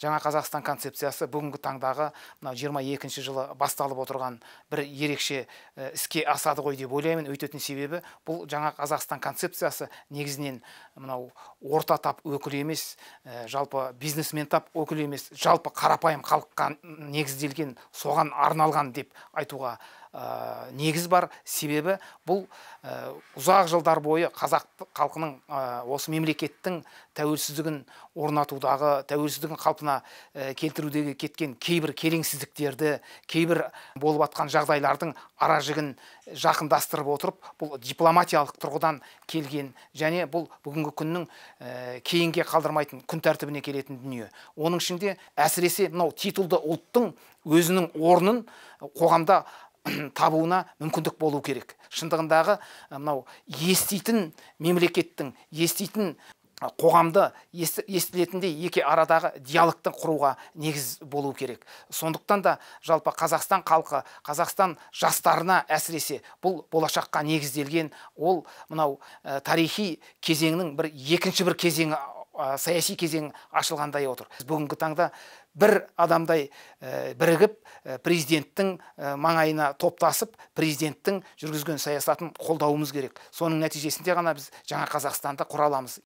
жаңа қазақстан концепциясы бүгінгі таңдағы мына жиырма екінші жылы басталып отырған бір ерекше э, іске асады ғой деп ойлаймын өйтетін себебі бұл жаңа қазақстан концепциясы негізінен мынау орта тап өкілі емес э, жалпы бизнесмен тап өкілі емес жалпы қарапайым халыққа негізделген соған арналған деп айтуға ә, негіз бар себебі бұл э, ұзақ жылдар бойы қазақ халқының э, осы мемлекеттің тәуелсіздігін орнатудағы тәуелсіздігін қалпына келтірудегі кеткен кейбір келеңсіздіктерді кейбір болып жатқан жағдайлардың аражігін жақындастырып отырып бұл дипломатиялық тұрғыдан келген және бұл бүгінгі күннің кейінге қалдырмайтын күн тәртібіне келетін дүние оның ішінде әсіресе мынау титулды ұлттың өзінің орнын қоғамда табуына мүмкіндік болу керек шындығындағы мынау еститін мемлекеттің еститін қоғамды естілетіндей екі арадағы диалогты құруға негіз болу керек сондықтан да жалпы қазақстан халқы қазақстан жастарына әсіресе бұл болашаққа негізделген ол мынау тарихи кезеңнің бір екінші бір кезеңі ә, саяси кезең ашылғандай отыр бүгінгі таңда бір адамдай ә, бірігіп э, президенттің э, маңайына топтасып президенттің жүргізген саясатын қолдауымыз керек соның нәтижесінде ғана біз жаңа қазақстанды құра аламыз